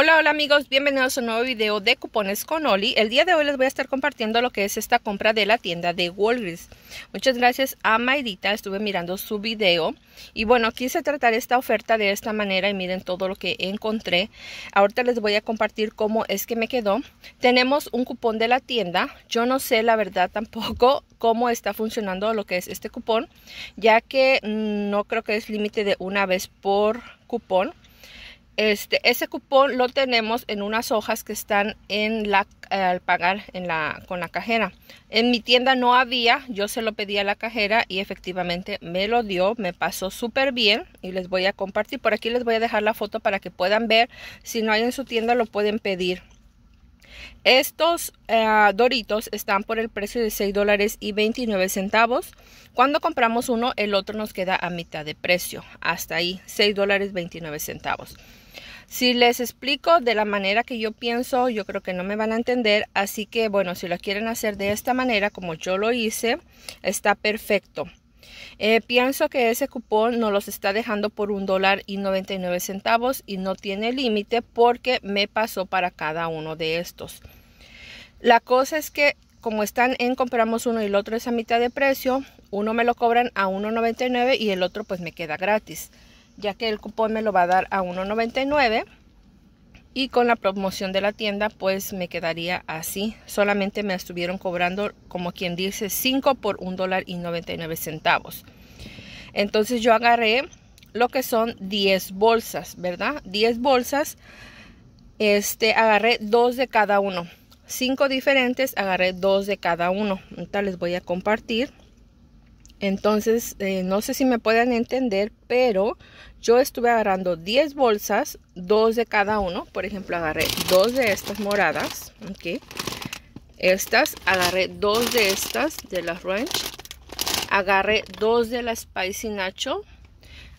Hola, hola amigos, bienvenidos a un nuevo video de cupones con Oli. El día de hoy les voy a estar compartiendo lo que es esta compra de la tienda de Walgreens. Muchas gracias a Maidita, estuve mirando su video. Y bueno, quise tratar esta oferta de esta manera y miren todo lo que encontré. Ahorita les voy a compartir cómo es que me quedó. Tenemos un cupón de la tienda. Yo no sé la verdad tampoco cómo está funcionando lo que es este cupón, ya que mm, no creo que es límite de una vez por cupón este, ese cupón lo tenemos en unas hojas que están en la, al pagar con la cajera. En mi tienda no había, yo se lo pedí a la cajera y efectivamente me lo dio, me pasó súper bien y les voy a compartir. Por aquí les voy a dejar la foto para que puedan ver, si no hay en su tienda lo pueden pedir. Estos eh, doritos están por el precio de 6 dólares y 29 centavos. Cuando compramos uno, el otro nos queda a mitad de precio. Hasta ahí, 6 dólares 29 centavos. Si les explico de la manera que yo pienso, yo creo que no me van a entender. Así que, bueno, si lo quieren hacer de esta manera, como yo lo hice, está perfecto. Eh, pienso que ese cupón no los está dejando por un dólar y 99 centavos y no tiene límite porque me pasó para cada uno de estos. La cosa es que como están en compramos uno y el otro es a mitad de precio, uno me lo cobran a 1.99 y el otro pues me queda gratis, ya que el cupón me lo va a dar a 1.99 y con la promoción de la tienda pues me quedaría así solamente me estuvieron cobrando como quien dice 5 por un dólar y 99 centavos entonces yo agarré lo que son 10 bolsas verdad 10 bolsas este agarré dos de cada uno cinco diferentes agarré dos de cada uno ahorita les voy a compartir entonces, eh, no sé si me pueden entender, pero yo estuve agarrando 10 bolsas, dos de cada uno. Por ejemplo, agarré dos de estas moradas, ok. Estas, agarré dos de estas, de las ranch. Agarré dos de la spicy nacho.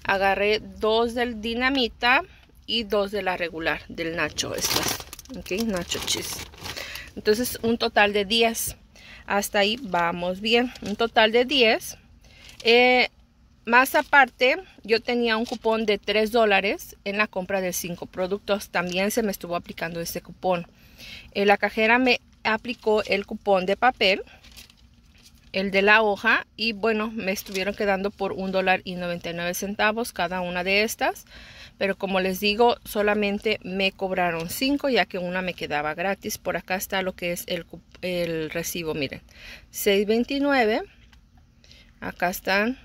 Agarré dos del dinamita y dos de la regular, del nacho, estas, ok, nacho cheese. Entonces, un total de 10. Hasta ahí vamos bien. Un total de 10. Eh, más aparte, yo tenía un cupón de 3 dólares en la compra de 5 productos. También se me estuvo aplicando este cupón. En eh, la cajera me aplicó el cupón de papel, el de la hoja, y bueno, me estuvieron quedando por 1 dólar y 99 centavos cada una de estas. Pero como les digo, solamente me cobraron 5 ya que una me quedaba gratis. Por acá está lo que es el, el recibo, miren. 629 acá están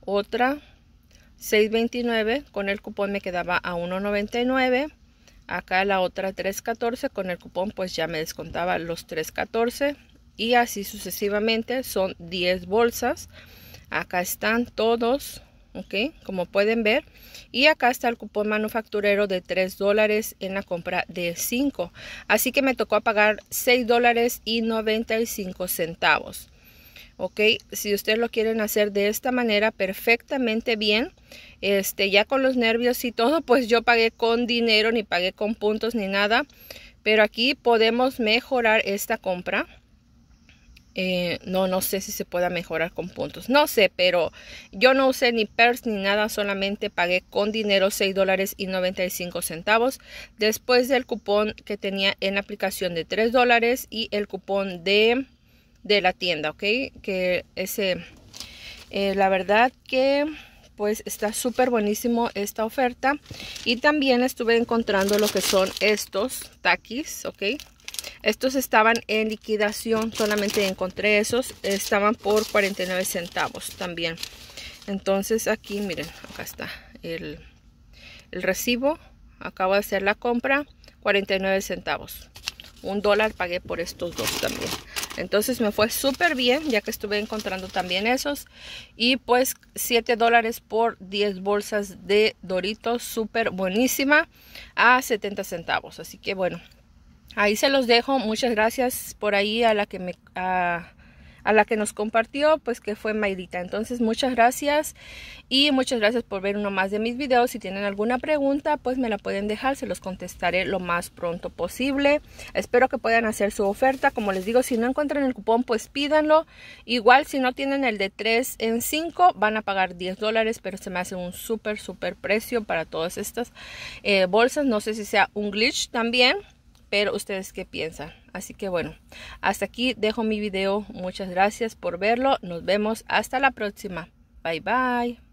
otra 6.29 con el cupón me quedaba a 1.99 acá la otra 3.14 con el cupón pues ya me descontaba los 3.14 y así sucesivamente son 10 bolsas acá están todos ok como pueden ver y acá está el cupón manufacturero de 3 dólares en la compra de 5 así que me tocó pagar 6 dólares y 95 centavos ok si ustedes lo quieren hacer de esta manera perfectamente bien este ya con los nervios y todo pues yo pagué con dinero ni pagué con puntos ni nada pero aquí podemos mejorar esta compra eh, no, no sé si se pueda mejorar con puntos. No sé, pero yo no usé ni PERS ni nada. Solamente pagué con dinero 6 dólares y 95 centavos. Después del cupón que tenía en la aplicación de 3 dólares y el cupón de de la tienda, ¿ok? Que ese, eh, la verdad que pues está súper buenísimo esta oferta. Y también estuve encontrando lo que son estos taquis, ¿ok? Estos estaban en liquidación, solamente encontré esos, estaban por 49 centavos también. Entonces aquí, miren, acá está el, el recibo, acabo de hacer la compra, 49 centavos. Un dólar pagué por estos dos también. Entonces me fue súper bien, ya que estuve encontrando también esos. Y pues 7 dólares por 10 bolsas de Doritos, súper buenísima, a 70 centavos. Así que bueno, ahí se los dejo. Muchas gracias por ahí a la que me a la que nos compartió, pues que fue Maidita. Entonces, muchas gracias y muchas gracias por ver uno más de mis videos. Si tienen alguna pregunta, pues me la pueden dejar, se los contestaré lo más pronto posible. Espero que puedan hacer su oferta. Como les digo, si no encuentran el cupón, pues pídanlo. Igual, si no tienen el de 3 en 5, van a pagar 10 dólares, pero se me hace un súper, súper precio para todas estas eh, bolsas. No sé si sea un glitch también ustedes qué piensan. Así que bueno, hasta aquí dejo mi video. Muchas gracias por verlo. Nos vemos hasta la próxima. Bye bye.